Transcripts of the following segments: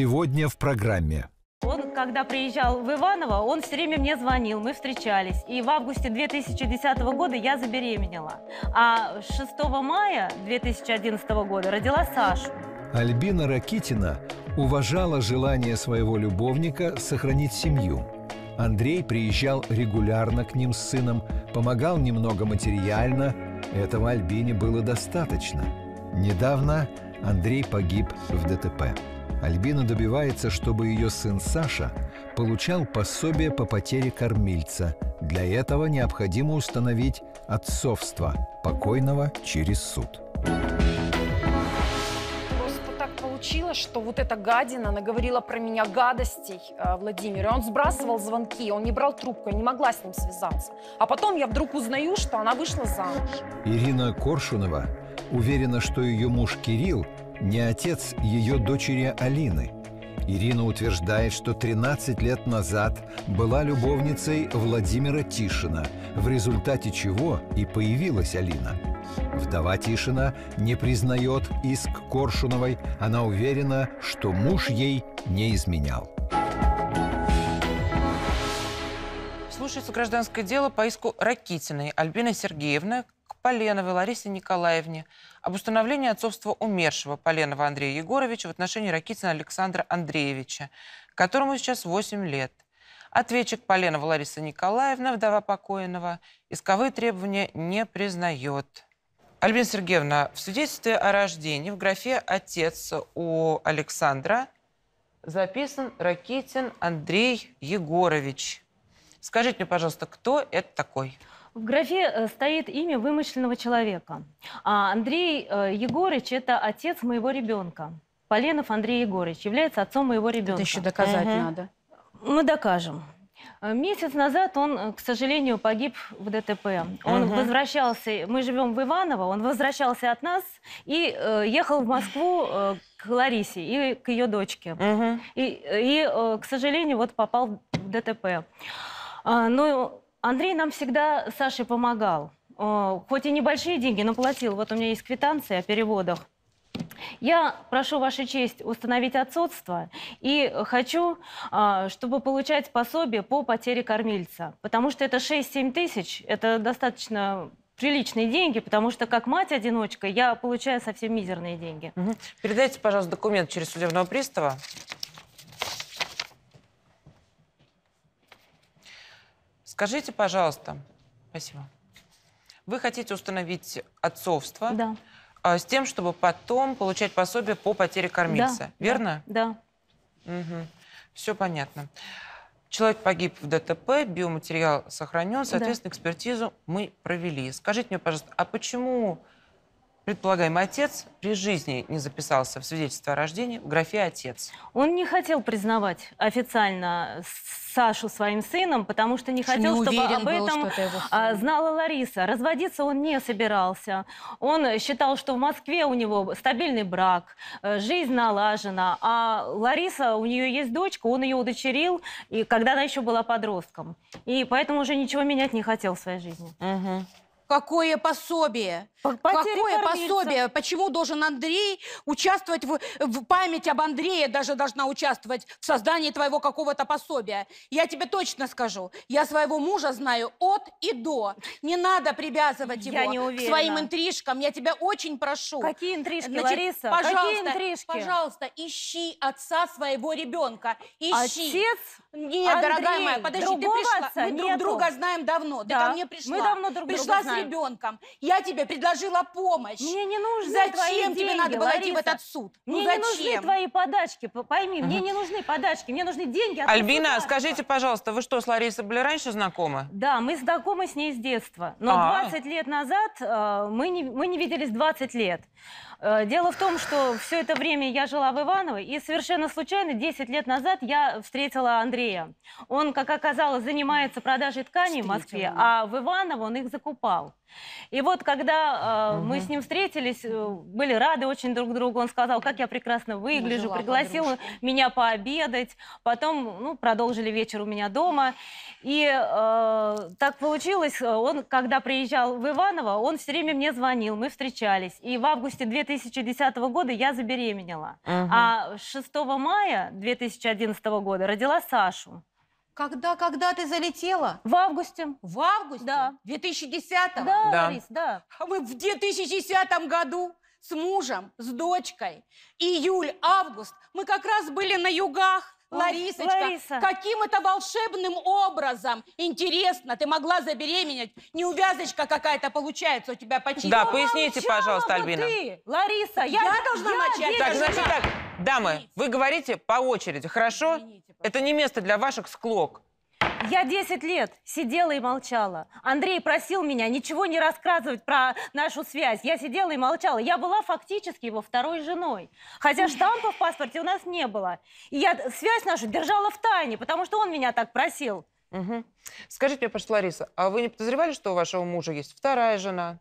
сегодня в программе. Он, когда приезжал в Иваново, он все время мне звонил, мы встречались. И в августе 2010 года я забеременела. А 6 мая 2011 года родила Сашу. Альбина Ракитина уважала желание своего любовника сохранить семью. Андрей приезжал регулярно к ним с сыном, помогал немного материально. Этого Альбине было достаточно. Недавно Андрей погиб в ДТП. Альбина добивается, чтобы ее сын Саша получал пособие по потере кормильца. Для этого необходимо установить отцовство покойного через суд. Просто так получилось, что вот эта гадина наговорила про меня гадостей э, Владимира. Он сбрасывал звонки, он не брал трубку, я не могла с ним связаться. А потом я вдруг узнаю, что она вышла замуж. Ирина Коршунова уверена, что ее муж Кирилл не отец ее дочери Алины. Ирина утверждает, что 13 лет назад была любовницей Владимира Тишина, в результате чего и появилась Алина. Вдова Тишина не признает иск Коршуновой, она уверена, что муж ей не изменял. Слушается гражданское дело по иску Ракитиной Альбина Сергеевна, Поленовой Ларисе Николаевне об установлении отцовства умершего Поленова Андрея Егоровича в отношении Ракитина Александра Андреевича, которому сейчас 8 лет. Ответчик Поленова Лариса Николаевна, вдова покойного, исковые требования не признает. Альбина Сергеевна, в свидетельстве о рождении в графе «Отец» у Александра записан Ракитин Андрей Егорович. Скажите мне, пожалуйста, кто это такой? В графе э, стоит имя вымышленного человека. А Андрей э, Егорыч – это отец моего ребенка. Поленов Андрей Егорыч является отцом моего ребенка. Это еще доказать угу. надо. Мы докажем. Э, месяц назад он, к сожалению, погиб в ДТП. Он угу. возвращался, мы живем в Иваново, он возвращался от нас и э, ехал в Москву э, к Ларисе и к ее дочке. Угу. И, и э, к сожалению, вот попал в ДТП. А, ну, Андрей нам всегда, Саше, помогал. Хоть и небольшие деньги, но платил. Вот у меня есть квитанции о переводах. Я прошу Ваша честь установить отцовство и хочу, а, чтобы получать пособие по потере кормильца, потому что это 6-7 тысяч, это достаточно приличные деньги, потому что как мать-одиночка я получаю совсем мизерные деньги. Угу. Передайте, пожалуйста, документ через судебного пристава. Скажите, пожалуйста, спасибо. Вы хотите установить отцовство да. а, с тем, чтобы потом получать пособие по потере кормильца, да, верно? Да. да. Угу. Все понятно. Человек погиб в ДТП, биоматериал сохранен, соответственно, да. экспертизу мы провели. Скажите мне, пожалуйста, а почему Предполагаем, отец при жизни не записался в свидетельство о рождении в графе «отец». Он не хотел признавать официально Сашу своим сыном, потому что не хотел, не чтобы об этом был, что а, знала Лариса. Разводиться он не собирался. Он считал, что в Москве у него стабильный брак, э, жизнь налажена. А Лариса, у нее есть дочка, он ее удочерил, и когда она еще была подростком. И поэтому уже ничего менять не хотел в своей жизни. Угу. Какое пособие! Потери Какое кормильца. пособие? Почему должен Андрей участвовать в, в память об Андрее даже должна участвовать в создании твоего какого-то пособия? Я тебе точно скажу, я своего мужа знаю от и до. Не надо привязывать его я не уверена. к своим интрижкам. Я тебя очень прошу. Какие интрижки, Значит, Лариса? Пожалуйста, Какие интрижки? пожалуйста, ищи отца своего ребенка. Ищи. Отец? Нет, Андрей, дорогая моя, подожди, ты пришла. Отца? Мы нету. друг друга знаем давно. Да. Ты ко мне пришла. Мы давно друг пришла друга Пришла с знаем. ребенком. Я тебе предлагаю предложила помощь. Мне не нужны Зачем твои тебе надо было Лариса? идти в этот суд? Ну мне зачем? не нужны твои подачки, пойми, мне не нужны подачки, мне нужны деньги. Альбина, скажите, пожалуйста, вы что, с Ларисой были раньше знакомы? Да, мы знакомы с ней с детства, но а -а -а. 20 лет назад, э, мы, не, мы не виделись 20 лет. Э, дело в том, что все это время я жила в Иваново, и совершенно случайно 10 лет назад я встретила Андрея. Он, как оказалось, занимается продажей тканей в Москве, а в Иваново он их закупал. И вот, когда э, угу. мы с ним встретились, э, были рады очень друг другу. Он сказал, как я прекрасно выгляжу, Жила пригласил подружка. меня пообедать. Потом ну, продолжили вечер у меня дома. И э, так получилось, э, он, когда приезжал в Иваново, он все время мне звонил, мы встречались. И в августе 2000 2010 года я забеременела. Ага. А 6 мая 2011 года родила Сашу. Когда, когда ты залетела? В августе. В августе? Да. 2010 -го? Да, да. Борис, да. А вы в 2010 году с мужем, с дочкой. Июль, август. Мы как раз были на югах. Ларисочка, Лариса. каким это волшебным образом? Интересно, ты могла забеременеть? Неувязочка какая-то получается у тебя почти. Да, ну, поясните, пожалуйста, Альбина. Ты, Лариса, я, я должна я начать. Так, значит так, дамы, вы говорите по очереди, хорошо? Извините, это не место для ваших склок. Я 10 лет сидела и молчала. Андрей просил меня ничего не рассказывать про нашу связь. Я сидела и молчала. Я была фактически его второй женой. Хотя штампа в паспорте у нас не было. И я связь нашу держала в тайне, потому что он меня так просил. Угу. Скажите мне, пожалуйста, Лариса, а вы не подозревали, что у вашего мужа есть вторая жена?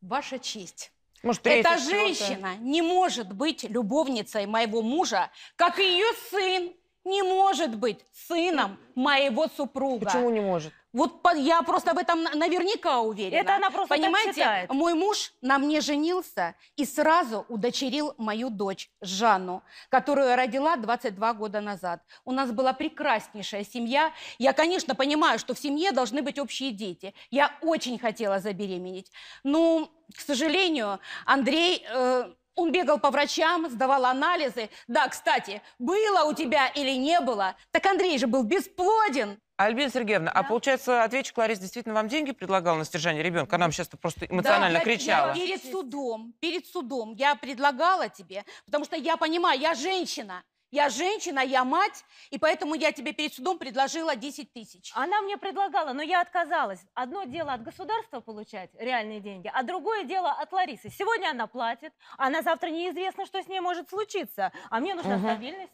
Ваша честь. Может, Эта женщина не может быть любовницей моего мужа, как и ее сын, не может быть сыном моего супруга. Почему не может? Вот я просто в этом наверняка уверена. Это она просто Понимаете, так считает. мой муж на мне женился и сразу удочерил мою дочь Жанну, которую я родила 22 года назад. У нас была прекраснейшая семья. Я, конечно, понимаю, что в семье должны быть общие дети. Я очень хотела забеременеть. Но, ну, к сожалению, Андрей... Э, он бегал по врачам, сдавал анализы. Да, кстати, было у тебя или не было, так Андрей же был бесплоден. Альбина Сергеевна, а да. а получается, ответчик Ларис действительно вам деньги предлагал на стержание ребенка? Она вам сейчас просто эмоционально да, кричала. Я перед судом, перед судом я предлагала тебе, потому что я понимаю, я женщина. Я женщина, я мать, и поэтому я тебе перед судом предложила 10 тысяч. Она мне предлагала, но я отказалась. Одно дело от государства получать реальные деньги, а другое дело от Ларисы. Сегодня она платит, а на завтра неизвестно, что с ней может случиться. А мне нужна угу. стабильность.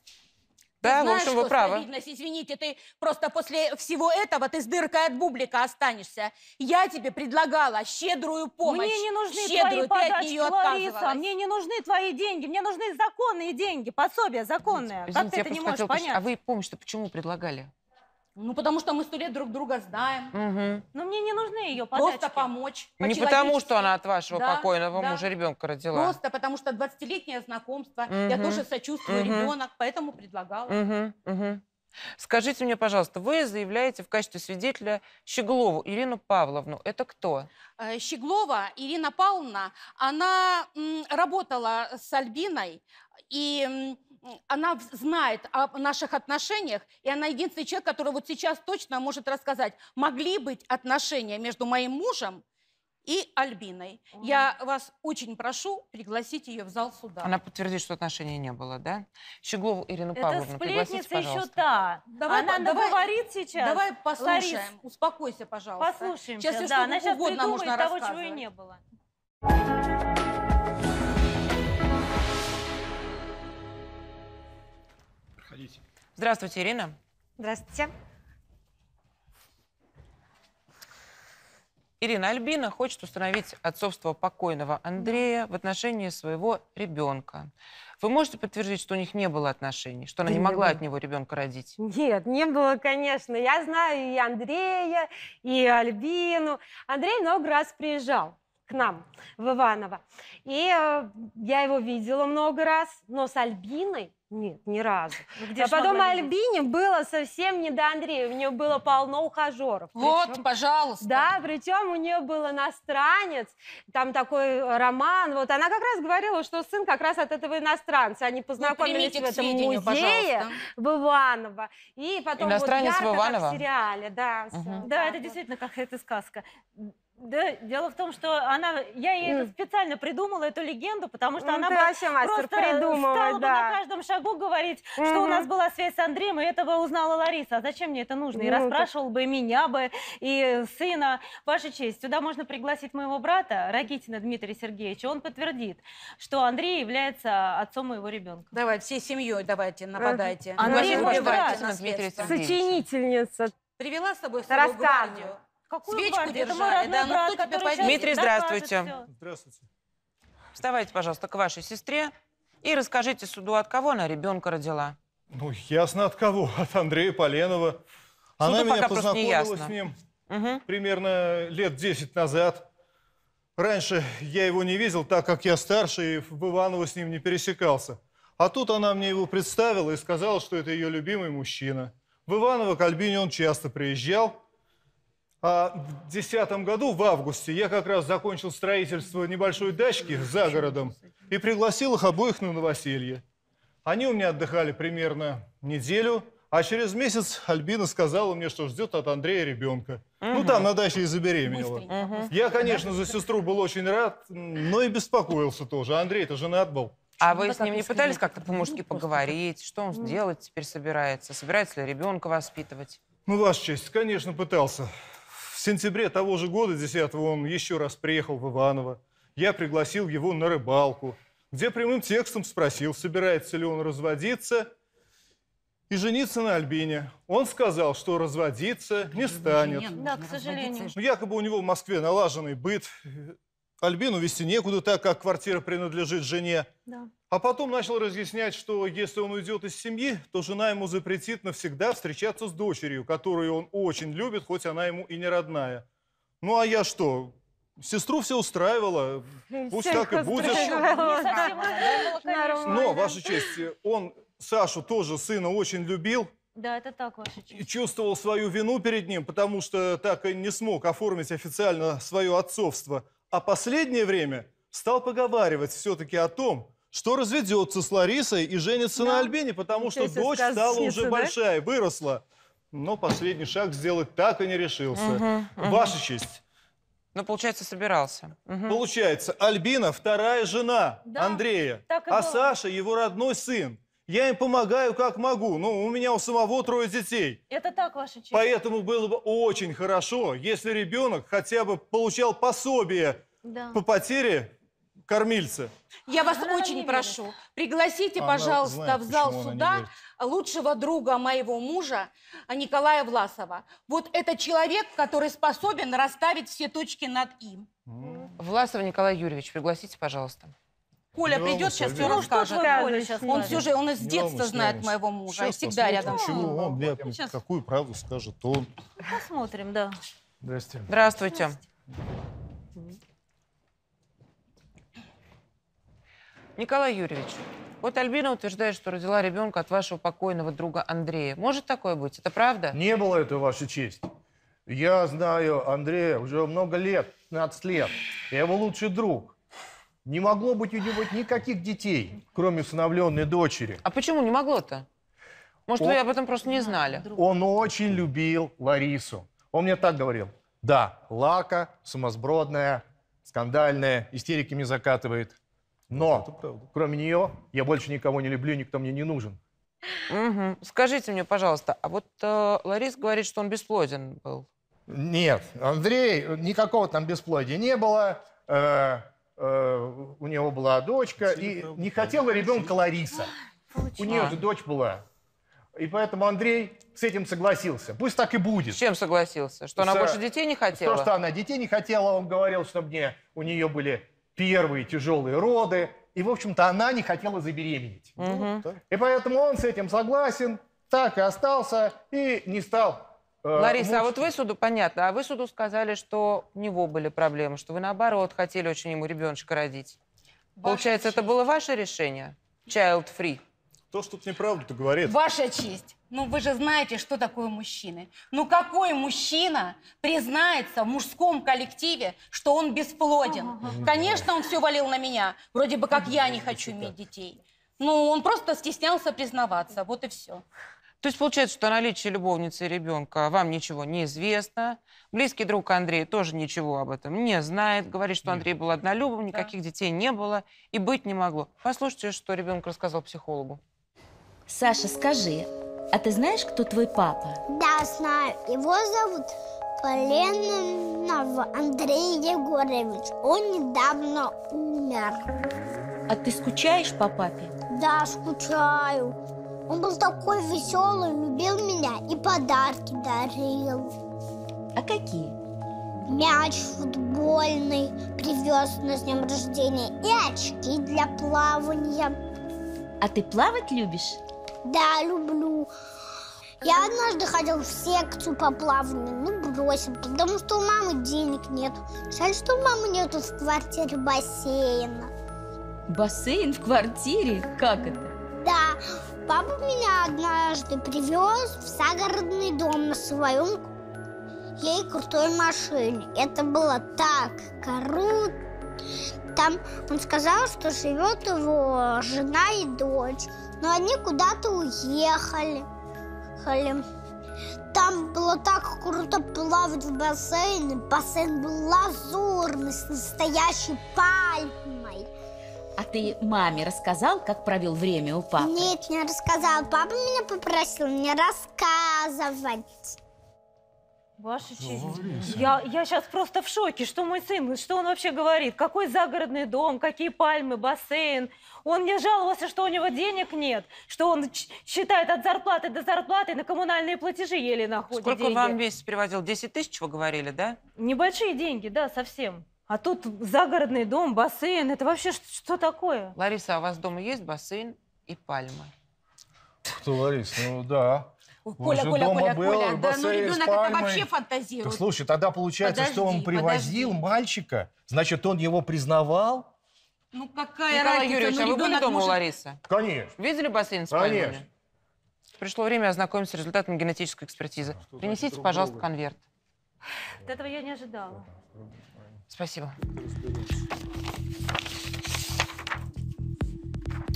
Да, Знаешь, в общем, вы правы. Стабильность, извините, ты просто после всего этого ты с дыркой от бублика останешься. Я тебе предлагала щедрую помощь. Мне не нужны щедрую, твои подачки, Лариса. Мне не нужны твои деньги. Мне нужны законные деньги, пособия законные. Извините, как ты это не можешь а понять? А вы помощь-то почему предлагали? Ну, потому что мы сто лет друг друга знаем. Мгм. Но мне не нужны ее подарки. Просто помочь. Не потому, что она от вашего Да, покойного да. мужа ребенка родила. Просто потому что 20-летнее знакомство. Я тоже сочувствую Мгм. ребенок, поэтому предлагала. Мгм, мгм. Скажите мне, пожалуйста, вы заявляете в качестве свидетеля Щеглову Ирину Павловну. Это кто? Э, Щеглова Ирина Павловна, она работала с Альбиной, и она знает о наших отношениях, и она единственный человек, который вот сейчас точно может рассказать, могли быть отношения между моим мужем и Альбиной. Ой. Я вас очень прошу пригласить ее в зал суда. Она подтвердит, что отношений не было, да? Щеглову Ирину Это Павловну сплетница пожалуйста. еще та. Давай, она давай, говорит сейчас. Давай послушаем. Ларис. Успокойся, пожалуйста. Послушаемся, Сейчас да. Она сейчас угодно можно того, чего и не было. Проходите. Здравствуйте, Ирина. Здравствуйте. Ирина Альбина хочет установить отцовство покойного Андрея в отношении своего ребенка. Вы можете подтвердить, что у них не было отношений, что она не могла от него ребенка родить? Нет, не было, конечно. Я знаю и Андрея, и Альбину. Андрей много раз приезжал к нам, в Иваново. И э, я его видела много раз, но с Альбиной нет, ни разу. Ну, где а потом Альбине было совсем не до Андрея. У нее было полно ухажеров. Вот, причем, пожалуйста. Да, причем у нее был иностранец, там такой э, роман. Вот она как раз говорила, что сын как раз от этого иностранца. Они ну, познакомились ну, в этом сведению, музее пожалуйста. в Иваново. И потом иностранец вот ярко, в Иваново? в сериале. Да, угу. да, это действительно какая-то сказка. Да, дело в том, что она, я ей mm. специально придумала эту легенду, потому что ну, она бы просто стала да. бы на каждом шагу говорить, mm -hmm. что у нас была связь с Андреем, и этого узнала Лариса. А зачем мне это нужно? И mm ну, -hmm. расспрашивал бы и меня бы, и сына. Ваша честь, сюда можно пригласить моего брата, Ракитина Дмитрия Сергеевича. Он подтвердит, что Андрей является отцом моего ребенка. Давай, всей семьей давайте нападайте. Андрей мой брат. Сочинительница. Привела с собой свою Расскажу. Какую Свечку гвардию? Это мой да, брат, кто который сейчас Дмитрий, здравствуйте. Здравствуйте. Вставайте, пожалуйста, к вашей сестре и расскажите суду, от кого она ребенка родила. Ну, ясно от кого. От Андрея Поленова. Она Суду меня познакомила с ним угу. примерно лет 10 назад. Раньше я его не видел, так как я старше и в Иваново с ним не пересекался. А тут она мне его представила и сказала, что это ее любимый мужчина. В Иваново к Альбине он часто приезжал, а в 2010 году, в августе, я как раз закончил строительство небольшой дачки за городом и пригласил их обоих на новоселье. Они у меня отдыхали примерно неделю, а через месяц Альбина сказала мне, что ждет от Андрея ребенка. Угу. Ну, там на даче и забеременела. Угу. Я, конечно, за сестру был очень рад, но и беспокоился тоже. Андрей-то женат был. А вы с ним не пытались как-то по-мужски ну, поговорить? Что он ну. делать теперь собирается? Собирается ли ребенка воспитывать? Ну, Ваша честь, конечно, пытался сентябре того же года, 10 он еще раз приехал в Иваново. Я пригласил его на рыбалку, где прямым текстом спросил, собирается ли он разводиться и жениться на Альбине. Он сказал, что разводиться не станет. Да, к сожалению. Ну, якобы у него в Москве налаженный быт, Альбину вести некуда, так как квартира принадлежит жене. Да. А потом начал разъяснять, что если он уйдет из семьи, то жена ему запретит навсегда встречаться с дочерью, которую он очень любит, хоть она ему и не родная. Ну а я что? Сестру все устраивала, ну, пусть Всех так и будет. Но, Ваша честь, он Сашу тоже, сына, очень любил. Да, это так, Ваша честь. Чувствовал свою вину перед ним, потому что так и не смог оформить официально свое отцовство – а последнее время стал поговаривать все-таки о том, что разведется с Ларисой и женится да. на Альбине, потому что Интересная дочь стала уже да? большая, выросла. Но последний шаг сделать так и не решился. Угу, угу. Ваша честь. Ну, получается, собирался. Угу. Получается, Альбина вторая жена да, Андрея, а было. Саша его родной сын. Я им помогаю, как могу. Ну, у меня у самого трое детей. Это так, Ваша честь. Поэтому было бы очень хорошо, если ребенок хотя бы получал пособие да. по потере кормильца. Я вас она очень прошу, пригласите, она пожалуйста, знает, в зал суда лучшего друга моего мужа а, Николая Власова. Вот это человек, который способен расставить все точки над им. Власова Николай Юрьевич, пригласите, пожалуйста. Коля придет, сейчас все Лена. расскажет. он все же, он из детства знает моего мужа, Сейчас всегда рядом. Чего он, Лена, какую правду скажет он? Посмотрим, да. Здравствуйте. Здравствуйте. Николай Юрьевич, вот Альбина утверждает, что родила ребенка от вашего покойного друга Андрея. Может такое быть? Это правда? Не было этого Ваша честь. Я знаю Андрея уже много лет, 15 лет. Я его лучший друг. Не могло быть у него никаких детей, кроме усыновленной дочери. А почему не могло-то? Может, он, вы об этом просто не знали? Он очень любил Ларису. Он мне так говорил. Да, лака, сумасбродная, скандальная, истериками закатывает. Но кроме нее я больше никого не люблю, никто мне не нужен. Угу. Скажите мне, пожалуйста, а вот э, Ларис говорит, что он бесплоден был. Нет, Андрей, никакого там бесплодия не было. Э, Э, у него была дочка, и не хотела ребенка Лариса. У нее же дочь была. И поэтому Андрей с этим согласился. Пусть так и будет. С чем согласился? Что она э, больше детей не хотела? То, что она детей не хотела, он говорил, что мне у нее были первые тяжелые роды. И, в общем-то, она не хотела забеременеть. Угу. И поэтому он с этим согласен, так и остался, и не стал Э, Лариса, вот... а вот вы суду, понятно, а вы суду сказали, что у него были проблемы, что вы, наоборот, хотели очень ему ребеночка родить. Ваше... Получается, это было ваше решение? Child free. То, что тут неправду-то говорит? Ваша честь. Ну, вы же знаете, что такое мужчины. Ну, какой мужчина признается в мужском коллективе, что он бесплоден? Конечно, он все валил на меня. Вроде бы как я не хочу иметь детей. Ну, он просто стеснялся признаваться. Вот и все. То есть получается, что о наличии любовницы и ребенка вам ничего не известно. Близкий друг Андрей тоже ничего об этом не знает. Говорит, что Андрей был однолюбом, никаких да. детей не было и быть не могло. Послушайте, что ребенок рассказал психологу. Саша, скажи, а ты знаешь, кто твой папа? Да, знаю. Его зовут Поленов Андрей Егорович. Он недавно умер. А ты скучаешь по папе? Да, скучаю. Он был такой веселый, любил меня и подарки дарил. А какие? Мяч футбольный привез на с днем рождения и очки для плавания. А ты плавать любишь? Да, люблю. Я однажды ходил в секцию по плаванию, ну бросил, потому что у мамы денег нет. Жаль, что у мамы нету в квартире бассейна. Бассейн в квартире? Как это? Папа меня однажды привез в загородный дом на своем ей крутой машине. Это было так круто. Там он сказал, что живет его жена и дочь. Но они куда-то уехали. Хали. Там было так круто плавать в бассейне. Бассейн был лазурный, с настоящей пальмой. А ты маме рассказал, как провел время у папы? Нет, не рассказал. Папа меня попросил не рассказывать. Ваша честь. Я, я сейчас просто в шоке, что мой сын, ну что он вообще говорит. Какой загородный дом, какие пальмы, бассейн. Он мне жаловался, что у него денег нет, что он считает от зарплаты до зарплаты, на коммунальные платежи еле находит Сколько деньги. вам месяц переводил? 10 тысяч, вы говорили, да? Небольшие деньги, да, совсем. А тут загородный дом, бассейн. Это вообще что, что такое? Лариса, а у вас дома есть бассейн и пальмы? Кто, Ларис? Ну да. Коля, Коля, дома Коля, был, Коля. Да, ну ребенок это вообще фантазирует. Так, слушай, тогда получается, подожди, что он привозил подожди. мальчика, значит, он его признавал? Ну какая Николай разница? Ну, Юрьевич, ну, а вы были дома может... у Ларисы? Конечно. Видели бассейн с пальмами? Конечно. Пришло время ознакомиться с результатами генетической экспертизы. Что Принесите, пожалуйста, конверт. От этого я не ожидала. Спасибо.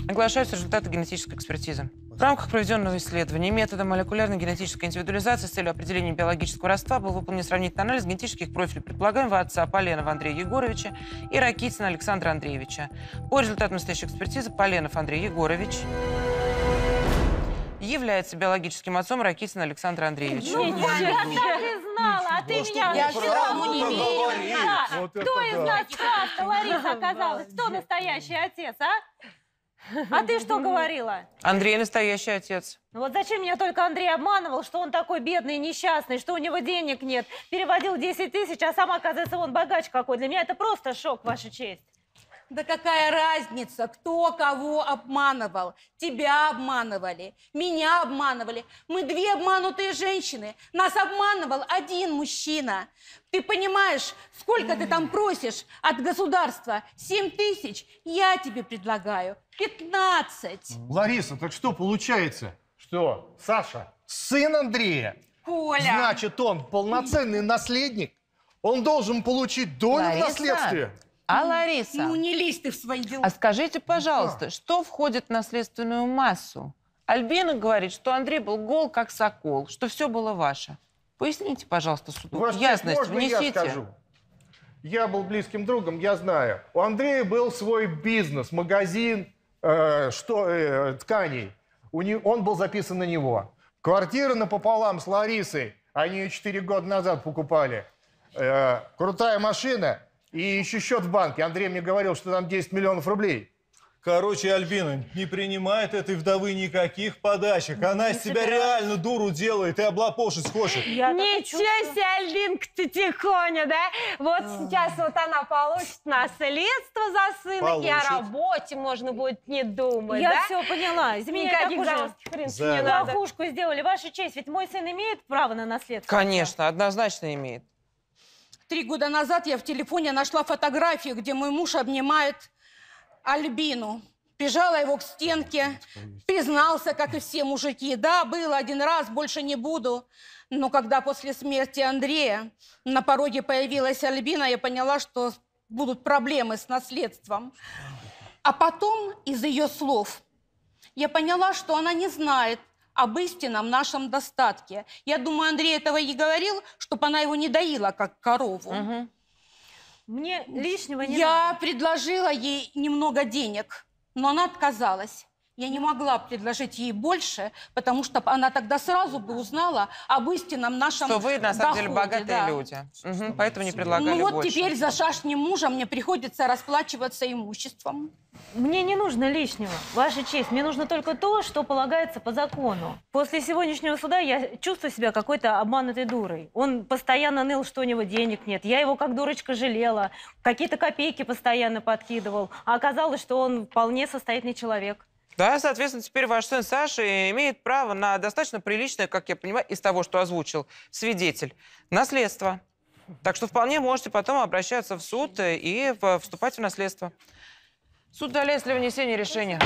Оглашаются результаты генетической экспертизы. В рамках проведенного исследования методом молекулярной генетической индивидуализации с целью определения биологического родства был выполнен сравнительный анализ генетических профилей предполагаемого отца Поленова Андрея Егоровича и Ракитина Александра Андреевича. По результатам настоящей экспертизы Поленов Андрей Егорович является биологическим отцом Ракитина Александра Андреевича. Ну, знала, а ты меня я правду не верила. Вот Кто из да. нас прав, Лариса, оказалась? Кто настоящий отец, а? А ты что говорила? Андрей настоящий отец. Ну вот зачем меня только Андрей обманывал, что он такой бедный, несчастный, что у него денег нет. Переводил 10 тысяч, а сам, оказывается, он богач какой. Для меня это просто шок, ваша честь. Да какая разница, кто кого обманывал? Тебя обманывали, меня обманывали. Мы две обманутые женщины. Нас обманывал один мужчина. Ты понимаешь, сколько ты там просишь от государства? Семь тысяч? Я тебе предлагаю пятнадцать. Лариса, так что получается? Что, Саша, сын Андрея? Коля. Значит, он полноценный наследник? Он должен получить долю Лариса. в наследстве? А ну, Лариса? Ну, не лезь ты в свои дела. А скажите, ну, пожалуйста, да. что входит в наследственную массу? Альбина говорит, что Андрей был гол, как сокол, что все было ваше. Поясните, пожалуйста, суду. Ваш Ясность можно внесите. Я скажу? Я был близким другом, я знаю. У Андрея был свой бизнес, магазин э, что, э, тканей. У не, он был записан на него. Квартира напополам с Ларисой. Они ее 4 года назад покупали. Э, крутая машина. И еще счет в банке. Андрей мне говорил, что там 10 миллионов рублей. Короче, Альбина не принимает этой вдовы никаких подачек. Она из себя реально дуру делает и облапошить хочет. Я Ничего себе, Альбинка, ты тихоня, да? Вот сейчас вот она получит наследство за сына, Получит. и о работе можно будет не думать, Я да? все поняла. Из меня и так Никаких уже заморских принципов не надо. сделали. Ваша честь, ведь мой сын имеет право на наследство. Конечно, однозначно имеет. Три года назад я в телефоне нашла фотографию, где мой муж обнимает Альбину. Прижала его к стенке, признался, как и все мужики. Да, было один раз, больше не буду. Но когда после смерти Андрея на пороге появилась Альбина, я поняла, что будут проблемы с наследством. А потом из ее слов я поняла, что она не знает, об истинном нашем достатке. Я думаю, Андрей этого и говорил, чтобы она его не доила, как корову. Угу. Мне лишнего не Я надо. предложила ей немного денег, но она отказалась. Я не могла предложить ей больше, потому что она тогда сразу бы узнала об истинном нашем Что вы, на самом доходе, деле, богатые да. люди. Угу, поэтому не предлагали Ну вот больше. теперь за шашни мужа мне приходится расплачиваться имуществом. Мне не нужно лишнего, Ваша честь. Мне нужно только то, что полагается по закону. После сегодняшнего суда я чувствую себя какой-то обманутой дурой. Он постоянно ныл, что у него денег нет. Я его как дурочка жалела. Какие-то копейки постоянно подкидывал. А оказалось, что он вполне состоятельный человек. Да, соответственно, теперь ваш сын Саша имеет право на достаточно приличное, как я понимаю, из того, что озвучил свидетель, наследство. Так что вполне можете потом обращаться в суд и вступать в наследство. Суд удаляет для вынесения решения.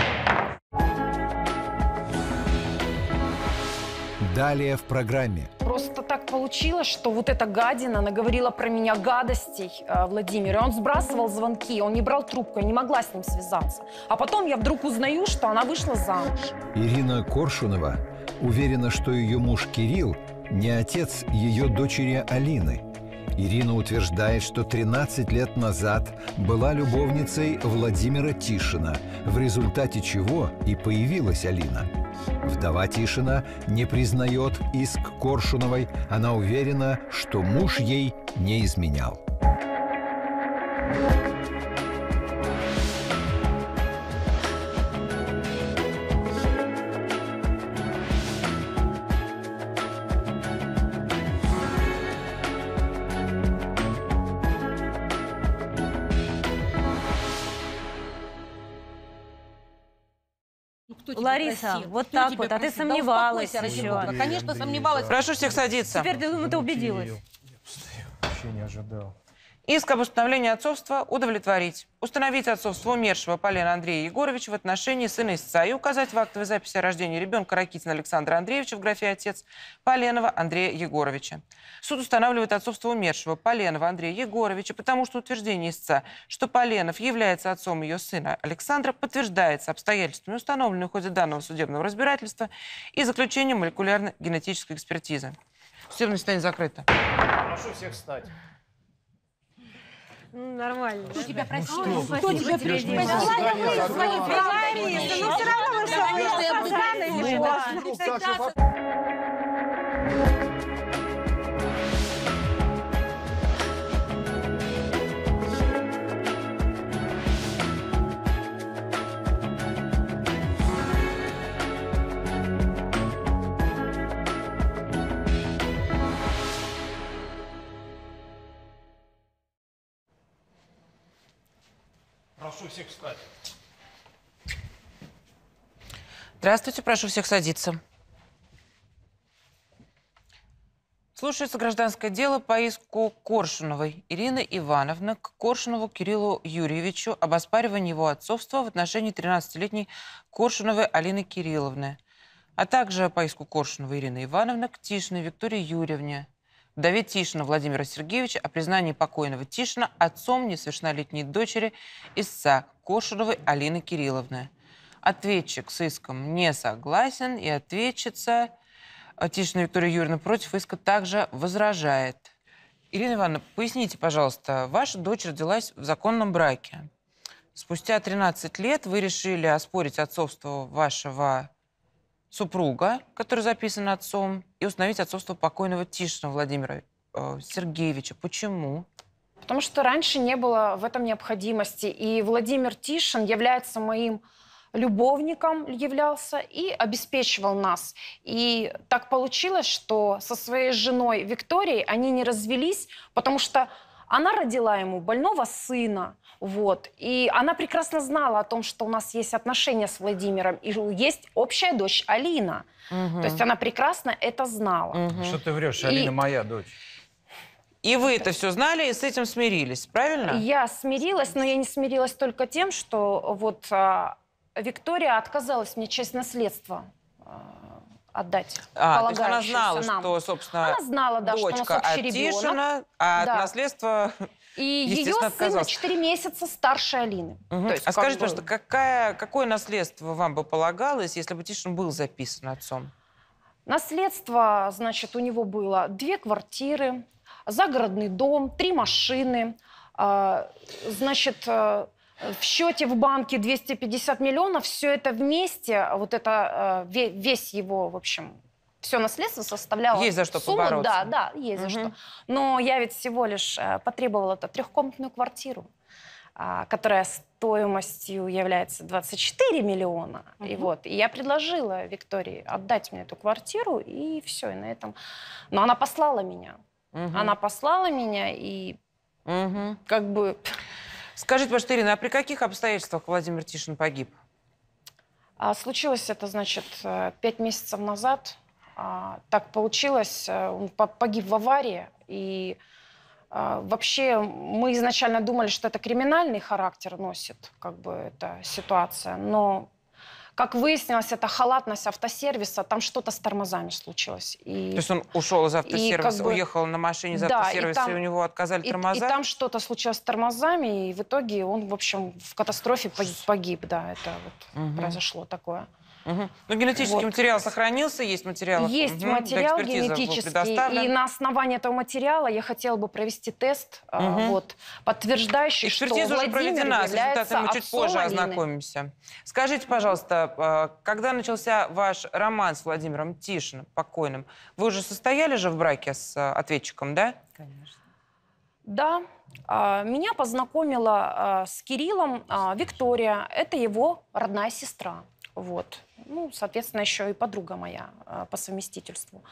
Далее в программе. Просто так получилось, что вот эта гадина наговорила про меня гадостей э, Владимира. Он сбрасывал звонки, он не брал трубку, я не могла с ним связаться. А потом я вдруг узнаю, что она вышла замуж. Ирина Коршунова уверена, что ее муж Кирилл не отец ее дочери Алины – Ирина утверждает, что 13 лет назад была любовницей Владимира Тишина, в результате чего и появилась Алина. Вдова Тишина не признает иск Коршуновой. Она уверена, что муж ей не изменял. thank you Кто тебя Лариса, просил? вот Кто так тебя вот, а ты просил? сомневалась еще. ради бога. Конечно, сомневалась. Прошу всех садиться. Теперь ты, ну, ты убедилась. Вообще не ожидал. Иск об установлении отцовства удовлетворить. Установить отцовство умершего Полина Андрея Егоровича в отношении сына истца и указать в актовой записи о рождении ребенка Ракитина Александра Андреевича в графе «Отец» Поленова Андрея Егоровича. Суд устанавливает отцовство умершего Поленова Андрея Егоровича, потому что утверждение истца, что Поленов является отцом ее сына Александра, подтверждается обстоятельствами, установленными в ходе данного судебного разбирательства и заключением молекулярно-генетической экспертизы. Судебное заседание закрыто. Прошу всех встать. Ну, нормально. Кто тебя просил? Ну, что? Кто тебя просил? Белариса, ну все равно вы что, вы Прошу всех встать. Здравствуйте, прошу всех садиться. Слушается гражданское дело по иску Коршуновой Ирины Ивановны к Коршунову Кириллу Юрьевичу об оспаривании его отцовства в отношении 13-летней Коршуновой Алины Кирилловны, а также по иску Коршуновой Ирины Ивановны к Тишиной Виктории Юрьевне вдове Тишина Владимира Сергеевича о признании покойного Тишина отцом несовершеннолетней дочери истца Кошеровой Алины Кирилловны. Ответчик с иском не согласен и ответчица э, Тишина Виктория Юрьевна против иска также возражает. Ирина Ивановна, поясните, пожалуйста, ваша дочь родилась в законном браке. Спустя 13 лет вы решили оспорить отцовство вашего супруга, который записан отцом, и установить отцовство покойного Тишина Владимира э, Сергеевича. Почему? Потому что раньше не было в этом необходимости. И Владимир Тишин является моим любовником являлся и обеспечивал нас. И так получилось, что со своей женой Викторией они не развелись, потому что она родила ему больного сына, вот, и она прекрасно знала о том, что у нас есть отношения с Владимиром, и есть общая дочь Алина. Угу. То есть она прекрасно это знала. Угу. Что ты врешь, и... Алина моя дочь. И вы это все знали и с этим смирились, правильно? Я смирилась, но я не смирилась только тем, что вот а, Виктория отказалась мне часть наследства а, отдать. А, то есть она знала, нам. что, собственно, она знала, да, дочка что у нас общий а от ребенок. Тишина, а да. наследства, И ее сына 4 месяца старше Алины. Угу. То есть, а скажите, бы... пожалуйста, какая, какое наследство вам бы полагалось, если бы Тишин был записан отцом? Наследство, значит, у него было две квартиры, загородный дом, три машины, а, значит, э, в счете в банке 250 миллионов, все это вместе, вот это э, весь его, в общем, все наследство составляло есть за что сумму, побороться. да, да, есть угу. за что. Но я ведь всего лишь э, потребовала -то трехкомнатную квартиру, а, которая стоимостью является 24 миллиона. Угу. И вот, и я предложила Виктории отдать мне эту квартиру и все, и на этом. Но она послала меня, угу. она послала меня и угу. как бы. Скажите, пожалуйста, Ирина, а при каких обстоятельствах Владимир Тишин погиб? А, случилось это, значит, э, пять месяцев назад. А, так получилось, э, он погиб в аварии, и а, вообще мы изначально думали, что это криминальный характер носит, как бы эта ситуация, но как выяснилось, это халатность автосервиса, там что-то с тормозами случилось. И... То есть он ушел из автосервиса, как бы... уехал на машине из да, автосервиса, и, там... и у него отказали и, тормоза? И, и там что-то случилось с тормозами, и в итоге он, в общем, в катастрофе погиб, да, это вот угу. произошло такое. Угу. Ну, генетический вот. материал сохранился, есть материал? Есть угу. материал генетический, и на основании этого материала я хотела бы провести тест, угу. а, вот, подтверждающий, Экспертиза что уже Владимир проведена, с мы чуть позже Алины. ознакомимся. Скажите, пожалуйста, а, когда начался ваш роман с Владимиром Тишиным, покойным, вы уже состояли же в браке с а, ответчиком, да? Конечно. Да, а, меня познакомила с Кириллом Виктория, это его родная сестра. Вот. Ну, соответственно, еще и подруга моя а, по совместительству.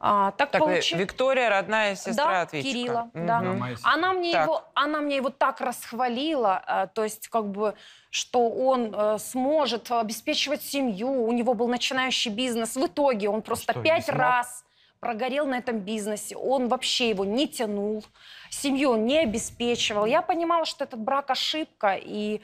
А, так так э, получ... Виктория, родная сестра да, ответчика. Кирилла, угу. да. да она, мне его, она мне его так расхвалила, а, то есть как бы, что он э, сможет обеспечивать семью, у него был начинающий бизнес. В итоге он а просто что, пять раз прогорел на этом бизнесе, он вообще его не тянул, семью он не обеспечивал. Я понимала, что этот брак ошибка, и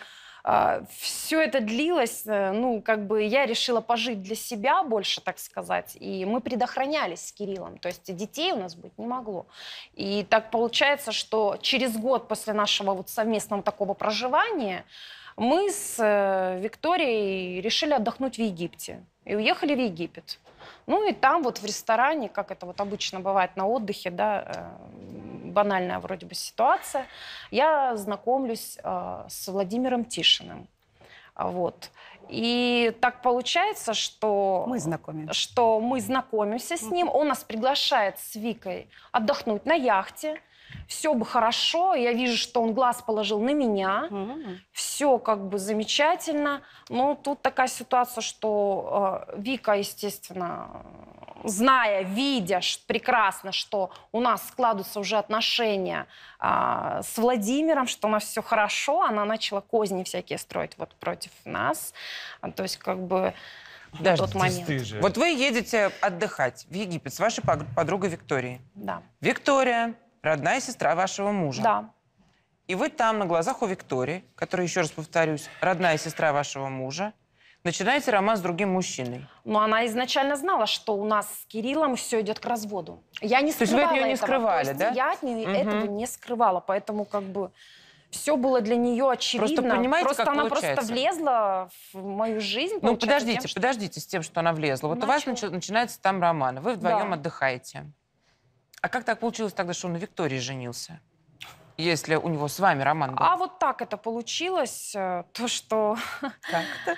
а, Все это длилось, э, ну, как бы я решила пожить для себя больше, так сказать, и мы предохранялись с Кириллом, то есть детей у нас быть не могло. И так получается, что через год после нашего вот совместного такого проживания мы с э, Викторией решили отдохнуть в Египте и уехали в Египет. Ну и там вот в ресторане, как это вот обычно бывает на отдыхе, да, э, банальная вроде бы ситуация, я знакомлюсь э, с Владимиром Тишиным. Вот. И так получается, что мы знакомимся, что мы знакомимся с ним. Он нас приглашает с Викой отдохнуть на яхте все бы хорошо, я вижу, что он глаз положил на меня, mm все как бы замечательно, но тут такая ситуация, что э, Вика, естественно, зная, видя прекрасно, что у нас складываются уже отношения э, с Владимиром, что у нас все хорошо, она начала козни всякие строить вот против нас, а, то есть как бы Даже тот момент. Вот вы едете отдыхать в Египет с вашей подругой Викторией. Да. Виктория родная сестра вашего мужа. Да. И вы там на глазах у Виктории, которая, еще раз повторюсь, родная сестра вашего мужа, начинаете роман с другим мужчиной. Ну, она изначально знала, что у нас с Кириллом все идет к разводу. Я не То скрывала есть вы от нее не этого. скрывали, да? Я от нее угу. этого не скрывала, поэтому как бы все было для нее очевидно. Просто понимаете, просто как она получается? просто влезла в мою жизнь. Ну подождите, тем, что... подождите с тем, что она влезла. Вот Начал. у вас начинается там роман, вы вдвоем да. отдыхаете. А как так получилось тогда, что он на Виктории женился? Если у него с вами роман был. А вот так это получилось, э, то, что... Как-то?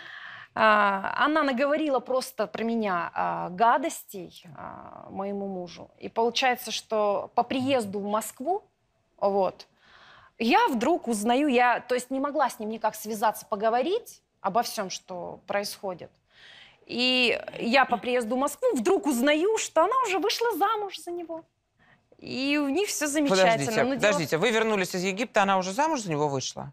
А, она наговорила просто про меня а, гадостей а, моему мужу. И получается, что по приезду в Москву, вот, я вдруг узнаю, я, то есть не могла с ним никак связаться, поговорить обо всем, что происходит. И я по приезду в Москву вдруг узнаю, что она уже вышла замуж за него. И у них все замечательно. Ну, подождите, подождите, дело... вы вернулись из Египта, она уже замуж за него вышла?